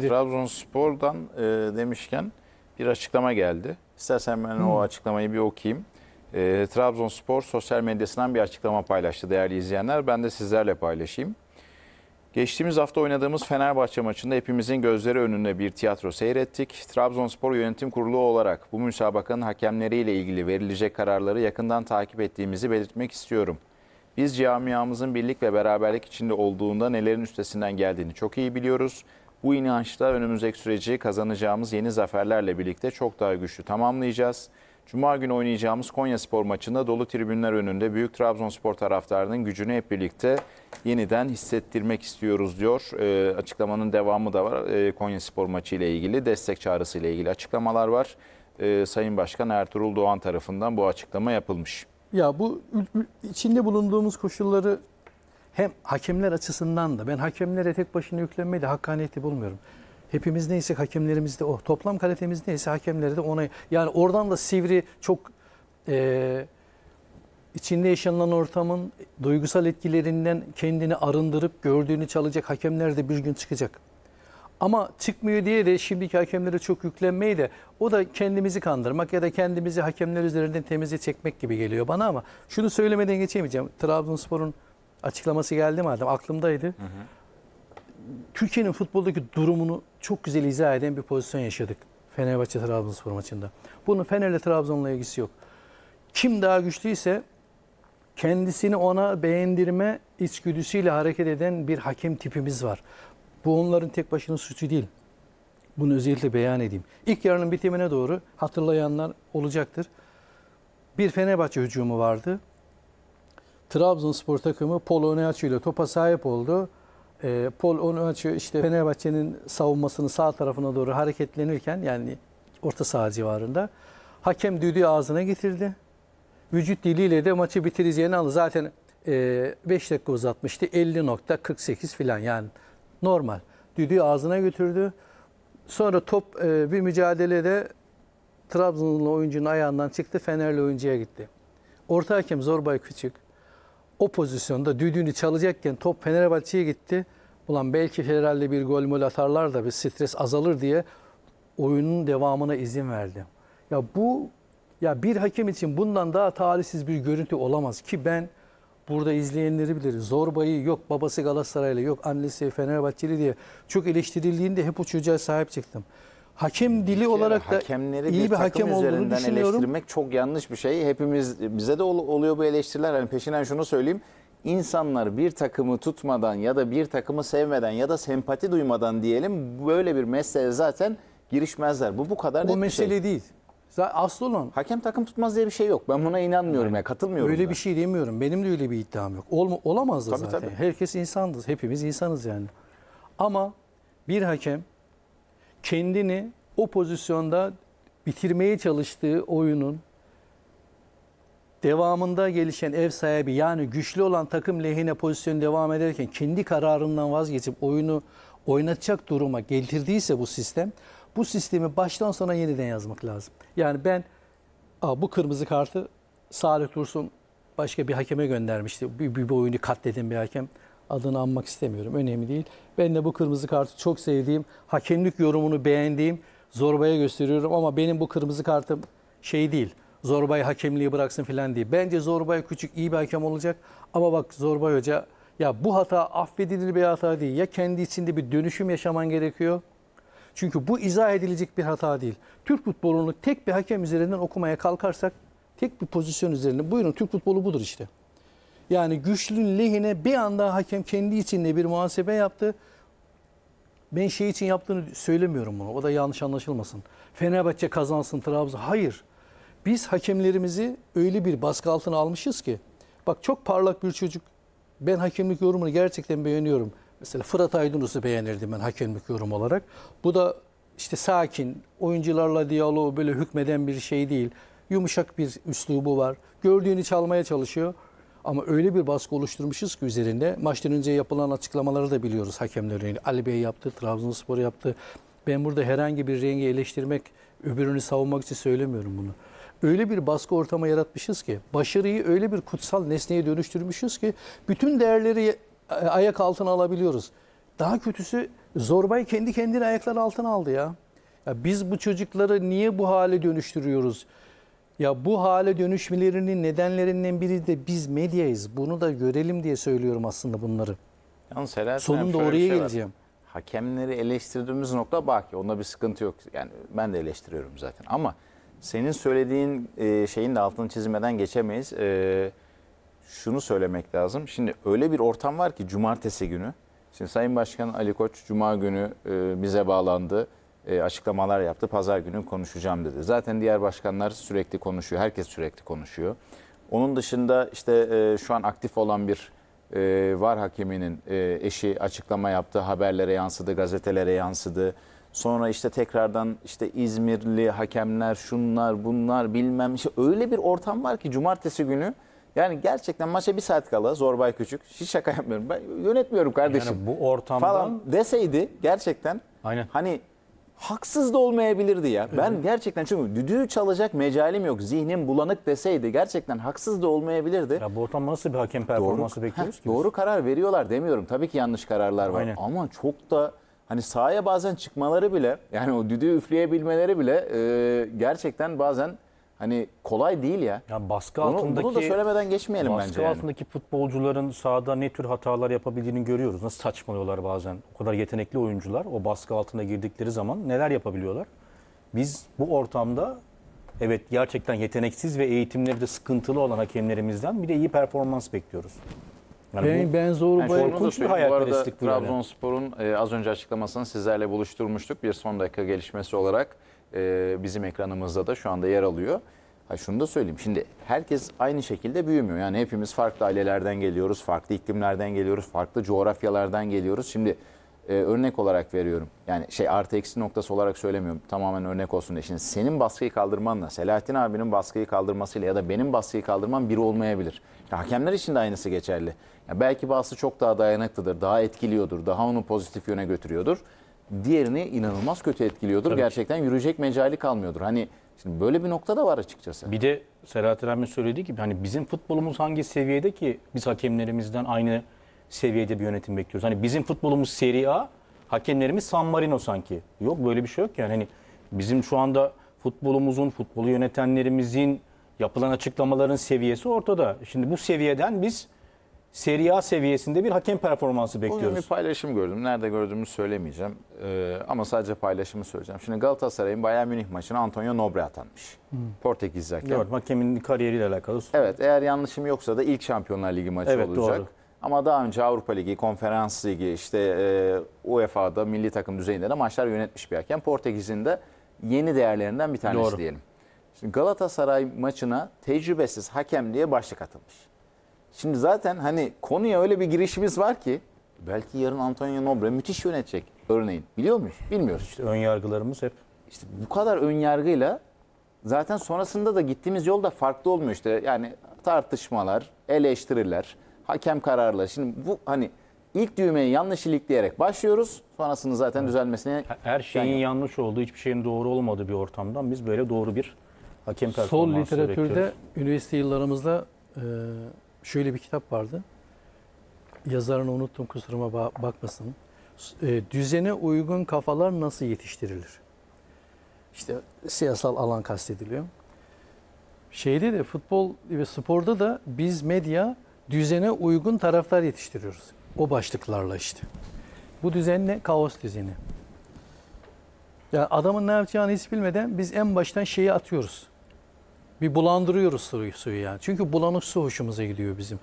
Trabzonspor'dan e, demişken bir açıklama geldi. İstersen ben hmm. o açıklamayı bir okuyayım. E, Trabzonspor sosyal medyasından bir açıklama paylaştı değerli izleyenler. Ben de sizlerle paylaşayım. Geçtiğimiz hafta oynadığımız Fenerbahçe maçında hepimizin gözleri önünde bir tiyatro seyrettik. Trabzonspor Yönetim Kurulu olarak bu müsabakanın hakemleriyle ilgili verilecek kararları yakından takip ettiğimizi belirtmek istiyorum. Biz camiamızın birlik ve beraberlik içinde olduğunda nelerin üstesinden geldiğini çok iyi biliyoruz. Bu inançla önümüzdeki süreci kazanacağımız yeni zaferlerle birlikte çok daha güçlü tamamlayacağız. Cuma günü oynayacağımız Konya Spor maçında dolu tribünler önünde büyük Trabzonspor taraftarının gücünü hep birlikte yeniden hissettirmek istiyoruz diyor. E, açıklamanın devamı da var. E, Konya Spor maçı ile ilgili destek çağrısı ile ilgili açıklamalar var. E, Sayın Başkan Ertuğrul Doğan tarafından bu açıklama yapılmış. Ya bu içinde bulunduğumuz koşulları hem hakemler açısından da ben hakemlere tek başına yüklenmeyi de hakkaniyeti bulmuyorum. Hepimiz neyse hakemlerimiz de o. Toplam kalitemiz neyse hakemleri de ona. Yani oradan da sivri çok e, içinde yaşanılan ortamın duygusal etkilerinden kendini arındırıp gördüğünü çalacak hakemler de bir gün çıkacak. Ama çıkmıyor diye de şimdiki hakemlere çok yüklenmeyi de o da kendimizi kandırmak ya da kendimizi hakemler üzerinden temize çekmek gibi geliyor bana ama şunu söylemeden geçemeyeceğim. Trabzonspor'un açıklaması geldi madem aklımdaydı. Hı hı. Türkiye'nin futboldaki durumunu çok güzel izah eden bir pozisyon yaşadık. Fenerbahçe Trabzonspor maçında. Bunun Fener'le Trabzon'la ilgisi yok. Kim daha güçlüyse kendisini ona beğendirme içgüdüsüyle hareket eden bir hakem tipimiz var. Bu onların tek başına suçu değil. Bunu özellikle beyan edeyim. İlk yarının bitimine doğru hatırlayanlar olacaktır. Bir Fenerbahçe hücumu vardı. Trabzonspor takımı Pol Oneaçu ile topa sahip oldu. E, ee, Pol Oneaçu işte Fenerbahçe'nin savunmasını sağ tarafına doğru hareketlenirken yani orta saha civarında hakem düdüğü ağzına getirdi. Vücut diliyle de maçı bitireceğini aldı. Zaten e, 5 dakika uzatmıştı. 50.48 filan yani normal. Düdüğü ağzına götürdü. Sonra top e, bir mücadelede Trabzonlu oyuncunun ayağından çıktı. Fenerli oyuncuya gitti. Orta hakem Zorbay Küçük o pozisyonda düdüğünü çalacakken top Fenerbahçe'ye gitti. Ulan belki herhalde bir gol mol atarlar da bir stres azalır diye oyunun devamına izin verdi. Ya bu ya bir hakem için bundan daha talihsiz bir görüntü olamaz ki ben burada izleyenleri bilir. Zorbayı yok babası Galatasaraylı yok annesi Fenerbahçeli diye çok eleştirildiğinde hep o çocuğa sahip çıktım hakem dili olarak da hakemleri iyi bir, bir hakem olduğunu düşünüyorum. eleştirmek çok yanlış bir şey. Hepimiz bize de oluyor bu eleştiriler. Yani peşinden şunu söyleyeyim. İnsanlar bir takımı tutmadan ya da bir takımı sevmeden ya da sempati duymadan diyelim böyle bir mesleğe zaten girişmezler. Bu bu kadar Bu mesele şey. değil. Aslı olan hakem takım tutmaz diye bir şey yok. Ben buna inanmıyorum yani, ya katılmıyorum. Öyle ben. bir şey demiyorum. Benim de öyle bir iddiam yok. Olma, olamaz da tabii, zaten. Tabii. Herkes insandır. Hepimiz insanız yani. Ama bir hakem kendini o pozisyonda bitirmeye çalıştığı oyunun devamında gelişen ev sahibi yani güçlü olan takım lehine pozisyon devam ederken kendi kararından vazgeçip oyunu oynatacak duruma getirdiyse bu sistem bu sistemi baştan sona yeniden yazmak lazım. Yani ben Aa, bu kırmızı kartı Salih Dursun başka bir hakeme göndermişti. Bir, bir, bir oyunu katleden bir hakem adını anmak istemiyorum. Önemli değil. Ben de bu kırmızı kartı çok sevdiğim, hakemlik yorumunu beğendiğim Zorba'ya gösteriyorum ama benim bu kırmızı kartım şey değil. Zorba'yı hakemliği bıraksın falan değil. Bence zorba'yı küçük iyi bir hakem olacak ama bak zorba Hoca ya bu hata affedilir bir hata değil. Ya kendi içinde bir dönüşüm yaşaman gerekiyor. Çünkü bu izah edilecek bir hata değil. Türk futbolunu tek bir hakem üzerinden okumaya kalkarsak tek bir pozisyon üzerine buyurun Türk futbolu budur işte. Yani güçlü lehine bir anda hakem kendi içinde bir muhasebe yaptı. Ben şey için yaptığını söylemiyorum bunu. O da yanlış anlaşılmasın. Fenerbahçe kazansın Trabzon. Hayır. Biz hakemlerimizi öyle bir baskı altına almışız ki. Bak çok parlak bir çocuk. Ben hakemlik yorumunu gerçekten beğeniyorum. Mesela Fırat Aydınus'u beğenirdim ben hakemlik yorum olarak. Bu da işte sakin, oyuncularla diyaloğu böyle hükmeden bir şey değil. Yumuşak bir üslubu var. Gördüğünü çalmaya çalışıyor. Ama öyle bir baskı oluşturmuşuz ki üzerinde maçtan önce yapılan açıklamaları da biliyoruz hakemlerin. Ali Bey yaptı, Trabzonspor yaptı. Ben burada herhangi bir rengi eleştirmek, öbürünü savunmak için söylemiyorum bunu. Öyle bir baskı ortama yaratmışız ki, başarıyı öyle bir kutsal nesneye dönüştürmüşüz ki bütün değerleri ayak altına alabiliyoruz. Daha kötüsü Zorbay kendi kendini ayaklar altına aldı ya. ya. Biz bu çocukları niye bu hale dönüştürüyoruz? Ya bu hale dönüşmelerinin nedenlerinden biri de biz medyayız. Bunu da görelim diye söylüyorum aslında bunları. Yalnız Helal Sonunda oraya şey geleceğim. Hakemleri eleştirdiğimiz nokta bak baki. Onda bir sıkıntı yok. Yani ben de eleştiriyorum zaten. Ama senin söylediğin e, şeyin de altını çizmeden geçemeyiz. E, şunu söylemek lazım. Şimdi öyle bir ortam var ki cumartesi günü. Şimdi Sayın Başkan Ali Koç Cuma günü e, bize bağlandı. E, açıklamalar yaptı. Pazar günü konuşacağım dedi. Zaten diğer başkanlar sürekli konuşuyor. Herkes sürekli konuşuyor. Onun dışında işte e, şu an aktif olan bir e, var hakeminin eşi açıklama yaptı. Haberlere yansıdı, gazetelere yansıdı. Sonra işte tekrardan işte İzmirli hakemler şunlar bunlar bilmem işte öyle bir ortam var ki cumartesi günü yani gerçekten maça bir saat kala Zorbay Küçük hiç şaka yapmıyorum ben yönetmiyorum kardeşim yani bu ortamdan falan deseydi gerçekten Aynen. hani haksız da olmayabilirdi ya. Ben evet. gerçekten çünkü düdüğü çalacak mecalim yok. Zihnim bulanık deseydi gerçekten haksız da olmayabilirdi. Ya bu ortam nasıl bir hakem performansı doğru, bekliyoruz heh, ki? Doğru karar veriyorlar demiyorum. Tabii ki yanlış kararlar var. Aynen. Ama çok da hani sahaya bazen çıkmaları bile yani o düdüğü üfleyebilmeleri bile e, gerçekten bazen Hani kolay değil ya. Ya baskı bunu, altındaki bunu da söylemeden geçmeyelim baskı bence. Baskı yani. altındaki futbolcuların sahada ne tür hatalar yapabildiğini görüyoruz. Nasıl saçmalıyorlar bazen. O kadar yetenekli oyuncular o baskı altına girdikleri zaman neler yapabiliyorlar? Biz bu ortamda evet gerçekten yeteneksiz ve eğitimleri de sıkıntılı olan hakemlerimizden bir de iyi performans bekliyoruz. Yani ben, ben zor yani korkunç bir hayalperestlik bu. Arada Trabzonspor'un e, az önce açıklamasını sizlerle buluşturmuştuk bir son dakika gelişmesi olarak. E, bizim ekranımızda da şu anda yer alıyor. Ha şunu da söyleyeyim. Şimdi herkes aynı şekilde büyümüyor. Yani hepimiz farklı ailelerden geliyoruz, farklı iklimlerden geliyoruz, farklı coğrafyalardan geliyoruz. Şimdi e, örnek olarak veriyorum. Yani şey artı eksi noktası olarak söylemiyorum. Tamamen örnek olsun diye. Şimdi senin baskıyı kaldırmanla, Selahattin abinin baskıyı kaldırmasıyla ya da benim baskıyı kaldırmam biri olmayabilir. Ya, hakemler için de aynısı geçerli. Ya, belki bazısı çok daha dayanıklıdır, daha etkiliyordur, daha onu pozitif yöne götürüyordur diğerini inanılmaz kötü etkiliyordur. Tabii. Gerçekten yürüyecek mecali kalmıyordur. Hani şimdi böyle bir nokta da var açıkçası. Bir de Serhat Eren'in söyledi ki hani bizim futbolumuz hangi seviyede ki biz hakemlerimizden aynı seviyede bir yönetim bekliyoruz. Hani bizim futbolumuz Serie A, hakemlerimiz San Marino sanki. Yok böyle bir şey yok yani. Hani bizim şu anda futbolumuzun, futbolu yönetenlerimizin yapılan açıklamaların seviyesi ortada. Şimdi bu seviyeden biz Serie A seviyesinde bir hakem performansı bekliyoruz. Bugün bir paylaşım gördüm. Nerede gördüğümü söylemeyeceğim. Ee, ama sadece paylaşımı söyleyeceğim. Şimdi Galatasaray'ın Bayern Münih maçına Antonio Nobre atanmış. Hmm. Portekizli hakem. Evet, hakemin kariyeriyle alakalı. Evet, eğer yanlışım yoksa da ilk Şampiyonlar Ligi maçı evet, olacak. Doğru. Ama daha önce Avrupa Ligi, Konferans Ligi, işte e, UEFA'da milli takım düzeyinde de maçlar yönetmiş bir hakem. Portekiz'in de yeni değerlerinden bir tanesi Doğru. diyelim. Şimdi Galatasaray maçına tecrübesiz hakem diye başlık atılmış. Şimdi zaten hani konuya öyle bir girişimiz var ki belki yarın Antonio Nobre müthiş yönetecek örneğin. Biliyor muyuz? Bilmiyoruz. İşte ön yargılarımız hep. İşte bu kadar ön yargıyla zaten sonrasında da gittiğimiz yol da farklı olmuyor işte. Yani tartışmalar, eleştiriler, hakem kararları. Şimdi bu hani ilk düğmeyi yanlış ilikleyerek başlıyoruz. Sonrasını zaten evet. düzelmesine... Her şeyin yani... yanlış olduğu, hiçbir şeyin doğru olmadığı bir ortamdan biz böyle doğru bir hakem performansı Sol literatürde bekliyoruz. üniversite yıllarımızda e, şöyle bir kitap vardı. Yazarını unuttum kusuruma bakmasın. E, düzene uygun kafalar nasıl yetiştirilir? İşte siyasal alan kastediliyor. Şeyde de futbol ve sporda da biz medya düzene uygun taraftar yetiştiriyoruz. O başlıklarla işte. Bu düzen ne? Kaos düzeni. Ya yani adamın ne yapacağını hiç bilmeden biz en baştan şeyi atıyoruz bir bulandırıyoruz suyu, suyu yani. Çünkü bulanık su hoşumuza gidiyor bizim.